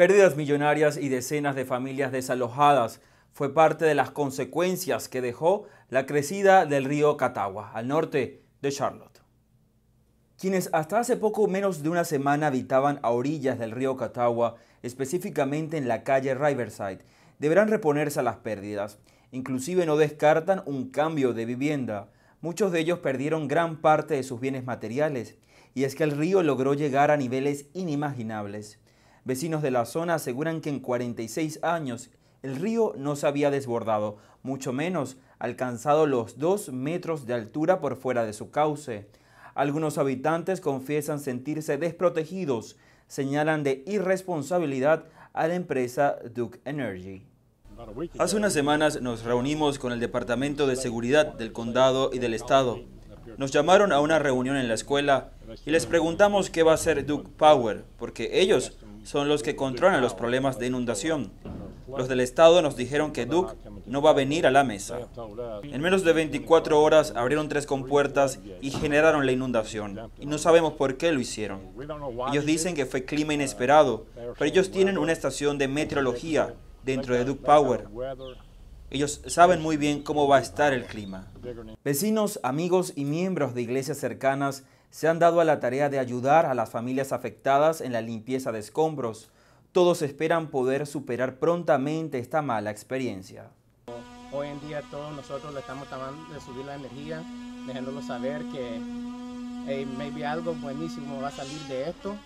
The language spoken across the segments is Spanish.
Pérdidas millonarias y decenas de familias desalojadas fue parte de las consecuencias que dejó la crecida del río Catawba, al norte de Charlotte. Quienes hasta hace poco menos de una semana habitaban a orillas del río Catawba, específicamente en la calle Riverside, deberán reponerse a las pérdidas. Inclusive no descartan un cambio de vivienda. Muchos de ellos perdieron gran parte de sus bienes materiales, y es que el río logró llegar a niveles inimaginables. Vecinos de la zona aseguran que en 46 años el río no se había desbordado, mucho menos alcanzado los 2 metros de altura por fuera de su cauce. Algunos habitantes confiesan sentirse desprotegidos, señalan de irresponsabilidad a la empresa Duke Energy. Hace unas semanas nos reunimos con el Departamento de Seguridad del Condado y del Estado. Nos llamaron a una reunión en la escuela y les preguntamos qué va a hacer Duke Power, porque ellos son los que controlan los problemas de inundación. Los del Estado nos dijeron que Duke no va a venir a la mesa. En menos de 24 horas abrieron tres compuertas y generaron la inundación. Y no sabemos por qué lo hicieron. Ellos dicen que fue clima inesperado, pero ellos tienen una estación de meteorología dentro de Duke Power. Ellos saben muy bien cómo va a estar el clima. Vecinos, amigos y miembros de iglesias cercanas se han dado a la tarea de ayudar a las familias afectadas en la limpieza de escombros. Todos esperan poder superar prontamente esta mala experiencia. Hoy en día todos nosotros le estamos tratando de subir la energía, dejándonos saber que hey, maybe algo buenísimo va a salir de esto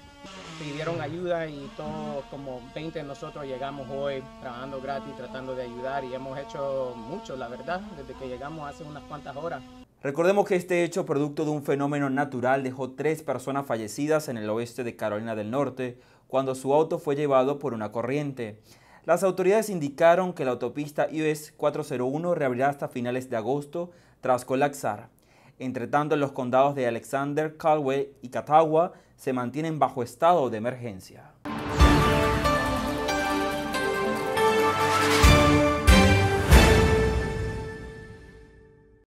pidieron ayuda y todos como 20 nosotros llegamos hoy trabajando gratis, tratando de ayudar y hemos hecho mucho, la verdad, desde que llegamos hace unas cuantas horas. Recordemos que este hecho, producto de un fenómeno natural, dejó tres personas fallecidas en el oeste de Carolina del Norte cuando su auto fue llevado por una corriente. Las autoridades indicaron que la autopista US 401 reabrirá hasta finales de agosto tras colapsar. Entre tanto, los condados de Alexander, Caldwell y Catawba se mantienen bajo estado de emergencia.